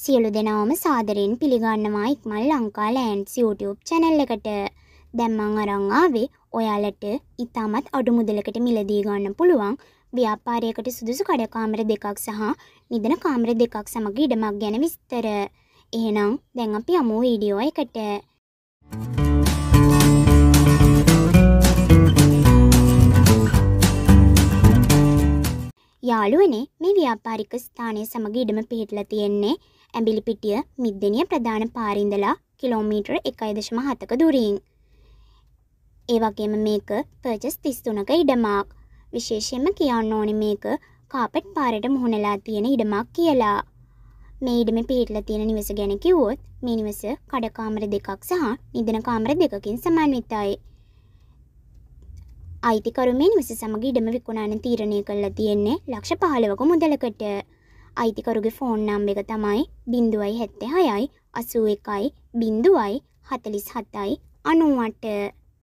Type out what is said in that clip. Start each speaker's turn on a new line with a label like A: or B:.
A: සියලු දෙනාම සාදරයෙන් පිළිගන්නවා ඉක්මල් ලංකා ලෑන්ස් YouTube channel එකට. දැන් මං අරන් ආවේ ඔයාලට ඉතාමත් අඩු මුදලකට මිලදී ගන්න පුළුවන් ව්‍යාපාරයකට සුදුසු කඩ කාමර දෙකක් සහ නිදන කාමර දෙකක් සමග ඉඩමක් ගැන විස්තර. එහෙනම් දැන් අපි යමු වීඩියෝ එකට. යාළුවනේ මේ ව්‍යාපාරික ස්ථානය සමග ඉඩම පිහිටලා තියෙන්නේ ඇඹිලිපිටිය මිද්දනිය ප්‍රධාන පාරින්දලා කිලෝමීටර් එකයි දශම හතක දුරින්. ඒ වගේම මේක පර්ජස් තිස්තුනක ඉඩමක් විශේෂයෙන්ම කියන්න ඕනි මේක කාපෙට් පාරට මුහුණලා තියෙන ඉඩමක් කියලා. මේ ඉඩම පිහිටලා තියෙන නිවස ගැන කිව්වොත් මේ නිවස කඩකාමර දෙකක් සහ නිදන කාමර දෙකකින් සමන්විතයි. අයිතිකරු මේ නිවස සමග ඉඩම විකුණන්න තීරණය කළා තියෙන්නේ ලක්ෂ 15ක මුදලකට. අයිතිකරුගේ ෆෝන් නම් එක තමයි බිඳුවයි හැත්තේ හයයි අසූ එකයි බිඳුවයි හතලිස් හතයි අනුවට